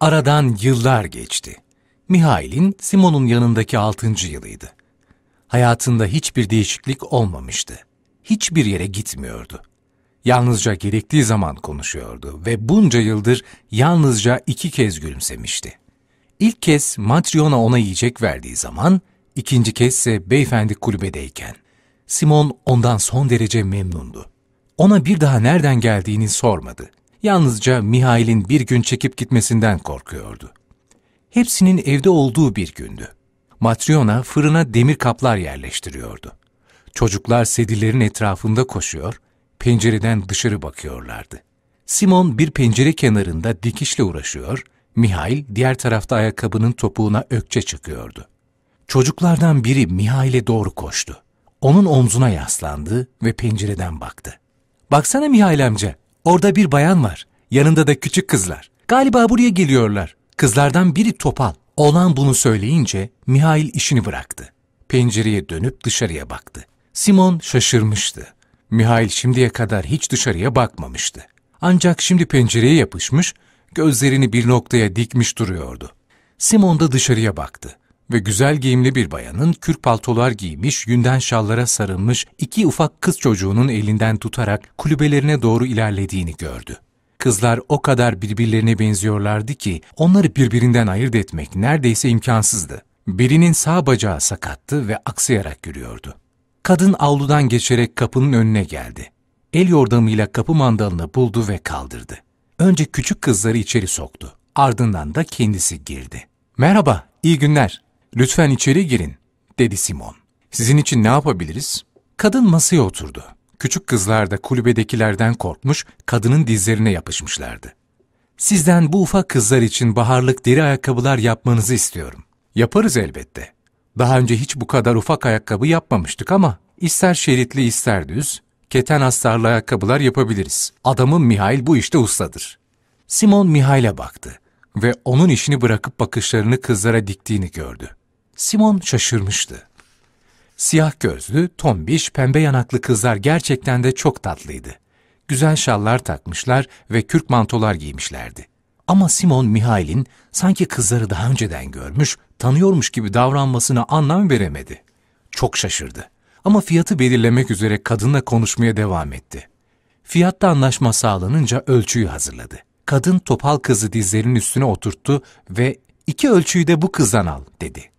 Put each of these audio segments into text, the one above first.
Aradan yıllar geçti. Mihail'in Simon'un yanındaki altıncı yılıydı. Hayatında hiçbir değişiklik olmamıştı. Hiçbir yere gitmiyordu. Yalnızca gerektiği zaman konuşuyordu ve bunca yıldır yalnızca iki kez gülümsemişti. İlk kez Matriona ona yiyecek verdiği zaman, ikinci kez ise beyefendi kulübedeyken. Simon ondan son derece memnundu. Ona bir daha nereden geldiğini sormadı. Yalnızca Mihail'in bir gün çekip gitmesinden korkuyordu. Hepsinin evde olduğu bir gündü. Matryona fırına demir kaplar yerleştiriyordu. Çocuklar sedilerin etrafında koşuyor, pencereden dışarı bakıyorlardı. Simon bir pencere kenarında dikişle uğraşıyor, Mihail diğer tarafta ayakkabının topuğuna ökçe çıkıyordu. Çocuklardan biri Mihail'e doğru koştu. Onun omzuna yaslandı ve pencereden baktı. ''Baksana Mihail amca, Orada bir bayan var. Yanında da küçük kızlar. Galiba buraya geliyorlar. Kızlardan biri topal. Oğlan bunu söyleyince Mihail işini bıraktı. Pencereye dönüp dışarıya baktı. Simon şaşırmıştı. Mihail şimdiye kadar hiç dışarıya bakmamıştı. Ancak şimdi pencereye yapışmış, gözlerini bir noktaya dikmiş duruyordu. Simon da dışarıya baktı ve güzel giyimli bir bayanın kürk paltolar giymiş, yünden şallara sarılmış iki ufak kız çocuğunun elinden tutarak kulübelerine doğru ilerlediğini gördü. Kızlar o kadar birbirlerine benziyorlardı ki onları birbirinden ayırt etmek neredeyse imkansızdı. Birinin sağ bacağı sakattı ve aksayarak yürüyordu. Kadın avludan geçerek kapının önüne geldi. El yordamıyla kapı mandalını buldu ve kaldırdı. Önce küçük kızları içeri soktu. Ardından da kendisi girdi. Merhaba, iyi günler. Lütfen içeri girin, dedi Simon. Sizin için ne yapabiliriz? Kadın masaya oturdu. Küçük kızlar da kulübedekilerden korkmuş, kadının dizlerine yapışmışlardı. Sizden bu ufak kızlar için baharlık deri ayakkabılar yapmanızı istiyorum. Yaparız elbette. Daha önce hiç bu kadar ufak ayakkabı yapmamıştık ama ister şeritli ister düz, keten astarlı ayakkabılar yapabiliriz. Adamın Mihail bu işte ustadır. Simon Mihail'e baktı ve onun işini bırakıp bakışlarını kızlara diktiğini gördü. Simon şaşırmıştı. Siyah gözlü, tombiş, pembe yanaklı kızlar gerçekten de çok tatlıydı. Güzel şallar takmışlar ve kürk mantolar giymişlerdi. Ama Simon Mihail'in sanki kızları daha önceden görmüş, tanıyormuş gibi davranmasına anlam veremedi. Çok şaşırdı. Ama fiyatı belirlemek üzere kadınla konuşmaya devam etti. Fiyatta anlaşma sağlanınca ölçüyü hazırladı. Kadın topal kızı dizlerinin üstüne oturttu ve iki ölçüyü de bu kızdan al dedi.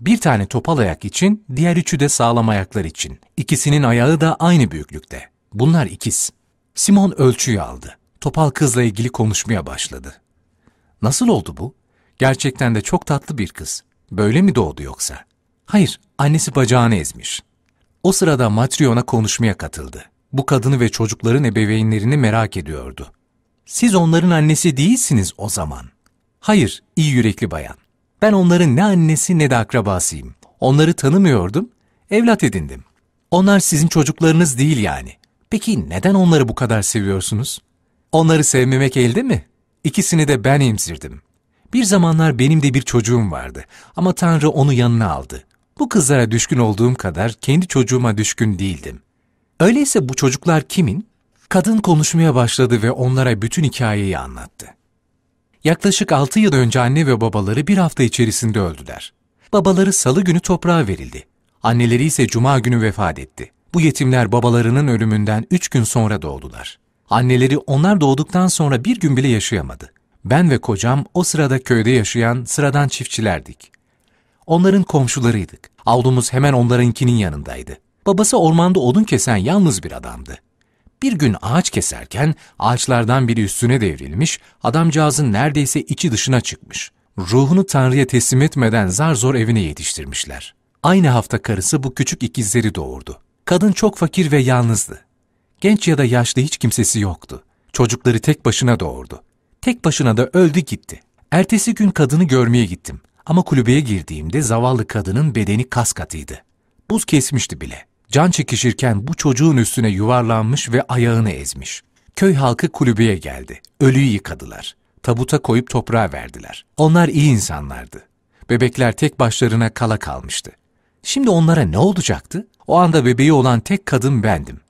Bir tane topal ayak için, diğer üçü de sağlam ayaklar için. İkisinin ayağı da aynı büyüklükte. Bunlar ikiz. Simon ölçüyü aldı. Topal kızla ilgili konuşmaya başladı. Nasıl oldu bu? Gerçekten de çok tatlı bir kız. Böyle mi doğdu yoksa? Hayır, annesi bacağını ezmiş. O sırada Matryona konuşmaya katıldı. Bu kadını ve çocukların ebeveynlerini merak ediyordu. Siz onların annesi değilsiniz o zaman. Hayır, iyi yürekli bayan. Ben onların ne annesi ne de akrabasıyım. Onları tanımıyordum, evlat edindim. Onlar sizin çocuklarınız değil yani. Peki neden onları bu kadar seviyorsunuz? Onları sevmemek elde mi? İkisini de ben emzirdim. Bir zamanlar benim de bir çocuğum vardı ama Tanrı onu yanına aldı. Bu kızlara düşkün olduğum kadar kendi çocuğuma düşkün değildim. Öyleyse bu çocuklar kimin? Kadın konuşmaya başladı ve onlara bütün hikayeyi anlattı. Yaklaşık 6 yıl önce anne ve babaları bir hafta içerisinde öldüler. Babaları salı günü toprağa verildi. Anneleri ise cuma günü vefat etti. Bu yetimler babalarının ölümünden 3 gün sonra doğdular. Anneleri onlar doğduktan sonra bir gün bile yaşayamadı. Ben ve kocam o sırada köyde yaşayan sıradan çiftçilerdik. Onların komşularıydık. Avlumuz hemen onlarınkinin yanındaydı. Babası ormanda odun kesen yalnız bir adamdı. Bir gün ağaç keserken ağaçlardan biri üstüne devrilmiş, adamcağızın neredeyse içi dışına çıkmış. Ruhunu Tanrı'ya teslim etmeden zar zor evine yetiştirmişler. Aynı hafta karısı bu küçük ikizleri doğurdu. Kadın çok fakir ve yalnızdı. Genç ya da yaşlı hiç kimsesi yoktu. Çocukları tek başına doğurdu. Tek başına da öldü gitti. Ertesi gün kadını görmeye gittim. Ama kulübeye girdiğimde zavallı kadının bedeni kas katıydı. Buz kesmişti bile. Can çekişirken bu çocuğun üstüne yuvarlanmış ve ayağını ezmiş. Köy halkı kulübeye geldi. Ölüyü yıkadılar. Tabuta koyup toprağa verdiler. Onlar iyi insanlardı. Bebekler tek başlarına kala kalmıştı. Şimdi onlara ne olacaktı? O anda bebeği olan tek kadın bendim.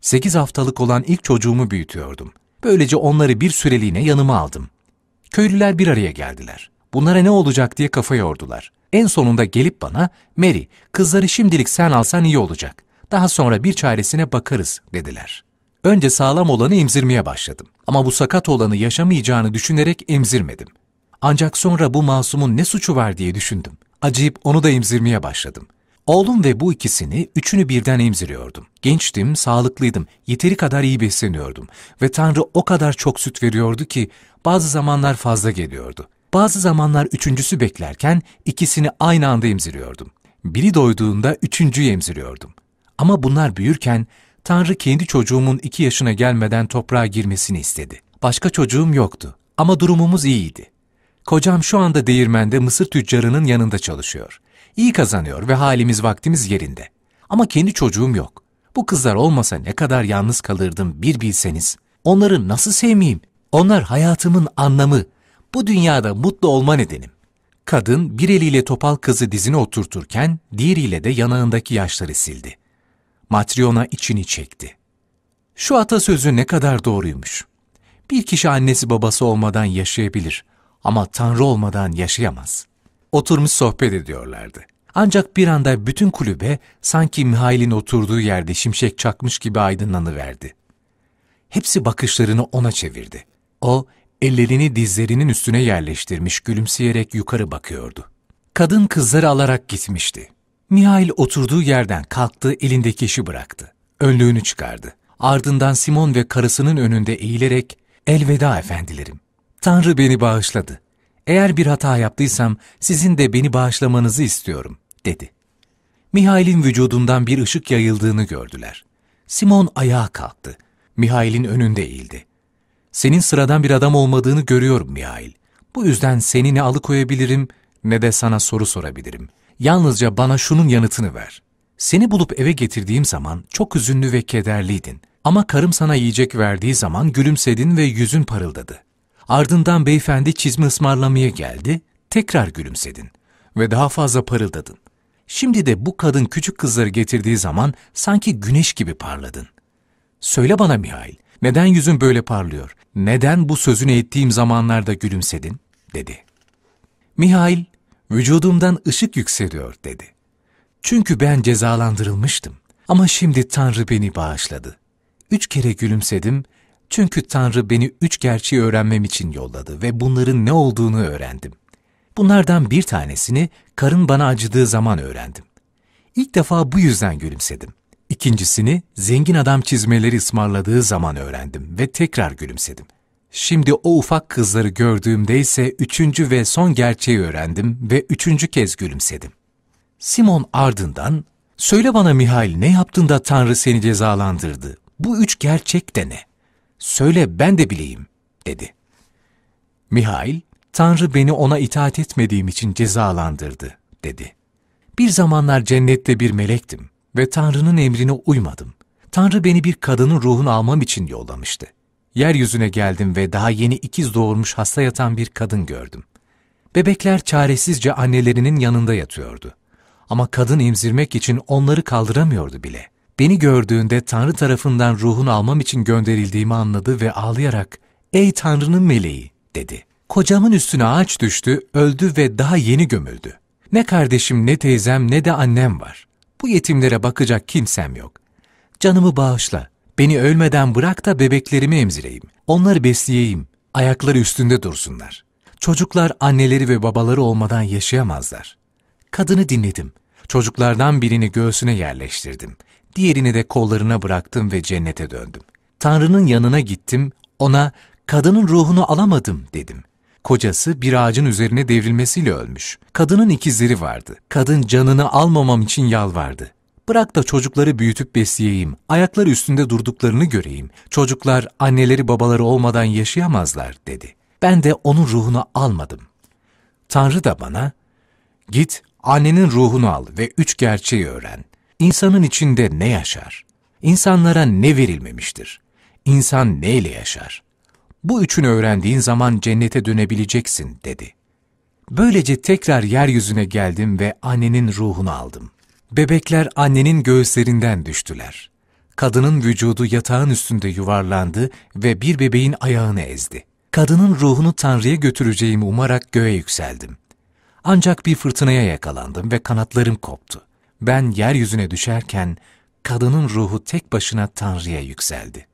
Sekiz haftalık olan ilk çocuğumu büyütüyordum. Böylece onları bir süreliğine yanıma aldım. Köylüler bir araya geldiler. Bunlara ne olacak diye kafa yordular. En sonunda gelip bana, Mary, kızları şimdilik sen alsan iyi olacak. Daha sonra bir çaresine bakarız, dediler. Önce sağlam olanı emzirmeye başladım. Ama bu sakat olanı yaşamayacağını düşünerek emzirmedim. Ancak sonra bu masumun ne suçu var diye düşündüm. Acıyıp onu da emzirmeye başladım. Oğlum ve bu ikisini, üçünü birden emziriyordum. Gençtim, sağlıklıydım, yeteri kadar iyi besleniyordum ve Tanrı o kadar çok süt veriyordu ki bazı zamanlar fazla geliyordu. Bazı zamanlar üçüncüsü beklerken ikisini aynı anda emziriyordum. Biri doyduğunda üçüncüyü emziriyordum. Ama bunlar büyürken Tanrı kendi çocuğumun iki yaşına gelmeden toprağa girmesini istedi. Başka çocuğum yoktu ama durumumuz iyiydi. Kocam şu anda değirmende mısır tüccarının yanında çalışıyor. İyi kazanıyor ve halimiz vaktimiz yerinde. Ama kendi çocuğum yok. Bu kızlar olmasa ne kadar yalnız kalırdım bir bilseniz. Onları nasıl sevmeyeyim? Onlar hayatımın anlamı, bu dünyada mutlu olma nedenim. Kadın bir eliyle topal kızı dizine oturturken diğeriyle de yanağındaki yaşları sildi. Matriona içini çekti. Şu atasözü ne kadar doğruymuş. Bir kişi annesi babası olmadan yaşayabilir ama Tanrı olmadan yaşayamaz. Oturmuş sohbet ediyorlardı. Ancak bir anda bütün kulübe sanki Mihail'in oturduğu yerde şimşek çakmış gibi aydınlanıverdi. Hepsi bakışlarını ona çevirdi. O Ellerini dizlerinin üstüne yerleştirmiş gülümseyerek yukarı bakıyordu. Kadın kızları alarak gitmişti. Mihail oturduğu yerden kalktı, elindeki işi bıraktı. Önlüğünü çıkardı. Ardından Simon ve karısının önünde eğilerek, ''Elveda efendilerim. Tanrı beni bağışladı. Eğer bir hata yaptıysam sizin de beni bağışlamanızı istiyorum.'' dedi. Mihail'in vücudundan bir ışık yayıldığını gördüler. Simon ayağa kalktı. Mihail'in önünde eğildi. Senin sıradan bir adam olmadığını görüyorum Mihail. Bu yüzden seni ne alıkoyabilirim ne de sana soru sorabilirim. Yalnızca bana şunun yanıtını ver. Seni bulup eve getirdiğim zaman çok üzünlü ve kederliydin. Ama karım sana yiyecek verdiği zaman gülümsedin ve yüzün parıldadı. Ardından beyefendi çizme ısmarlamaya geldi, tekrar gülümsedin ve daha fazla parıldadın. Şimdi de bu kadın küçük kızları getirdiği zaman sanki güneş gibi parladın. Söyle bana Mihail, neden yüzün böyle parlıyor? Neden bu sözünü ettiğim zamanlarda gülümsedin? dedi. Mihail, vücudumdan ışık yükseliyor dedi. Çünkü ben cezalandırılmıştım. Ama şimdi Tanrı beni bağışladı. Üç kere gülümsedim çünkü Tanrı beni üç gerçeği öğrenmem için yolladı ve bunların ne olduğunu öğrendim. Bunlardan bir tanesini karın bana acıdığı zaman öğrendim. İlk defa bu yüzden gülümsedim. İkincisini zengin adam çizmeleri ısmarladığı zaman öğrendim ve tekrar gülümsedim. Şimdi o ufak kızları gördüğümde ise üçüncü ve son gerçeği öğrendim ve üçüncü kez gülümsedim. Simon ardından, ''Söyle bana Mihail ne yaptın da Tanrı seni cezalandırdı? Bu üç gerçek de ne? Söyle ben de bileyim.'' dedi. Mihail, ''Tanrı beni ona itaat etmediğim için cezalandırdı.'' dedi. ''Bir zamanlar cennette bir melektim ve Tanrı'nın emrine uymadım. Tanrı beni bir kadının ruhunu almam için yollamıştı. Yeryüzüne geldim ve daha yeni ikiz doğurmuş hasta yatan bir kadın gördüm. Bebekler çaresizce annelerinin yanında yatıyordu. Ama kadın emzirmek için onları kaldıramıyordu bile. Beni gördüğünde Tanrı tarafından ruhunu almam için gönderildiğimi anladı ve ağlayarak ''Ey Tanrı'nın meleği'' dedi. Kocamın üstüne ağaç düştü, öldü ve daha yeni gömüldü. Ne kardeşim ne teyzem ne de annem var. Bu yetimlere bakacak kimsem yok. Canımı bağışla. Beni ölmeden bırak da bebeklerimi emzireyim. Onları besleyeyim. Ayakları üstünde dursunlar. Çocuklar anneleri ve babaları olmadan yaşayamazlar. Kadını dinledim. Çocuklardan birini göğsüne yerleştirdim. Diğerini de kollarına bıraktım ve cennete döndüm. Tanrı'nın yanına gittim. Ona kadının ruhunu alamadım dedim kocası bir ağacın üzerine devrilmesiyle ölmüş. Kadının ikizleri vardı. Kadın canını almamam için yalvardı. Bırak da çocukları büyütüp besleyeyim, ayakları üstünde durduklarını göreyim. Çocuklar anneleri babaları olmadan yaşayamazlar dedi. Ben de onun ruhunu almadım. Tanrı da bana, git annenin ruhunu al ve üç gerçeği öğren. İnsanın içinde ne yaşar? İnsanlara ne verilmemiştir? İnsan neyle yaşar? bu üçünü öğrendiğin zaman cennete dönebileceksin dedi. Böylece tekrar yeryüzüne geldim ve annenin ruhunu aldım. Bebekler annenin göğüslerinden düştüler. Kadının vücudu yatağın üstünde yuvarlandı ve bir bebeğin ayağını ezdi. Kadının ruhunu Tanrı'ya götüreceğimi umarak göğe yükseldim. Ancak bir fırtınaya yakalandım ve kanatlarım koptu. Ben yeryüzüne düşerken kadının ruhu tek başına Tanrı'ya yükseldi.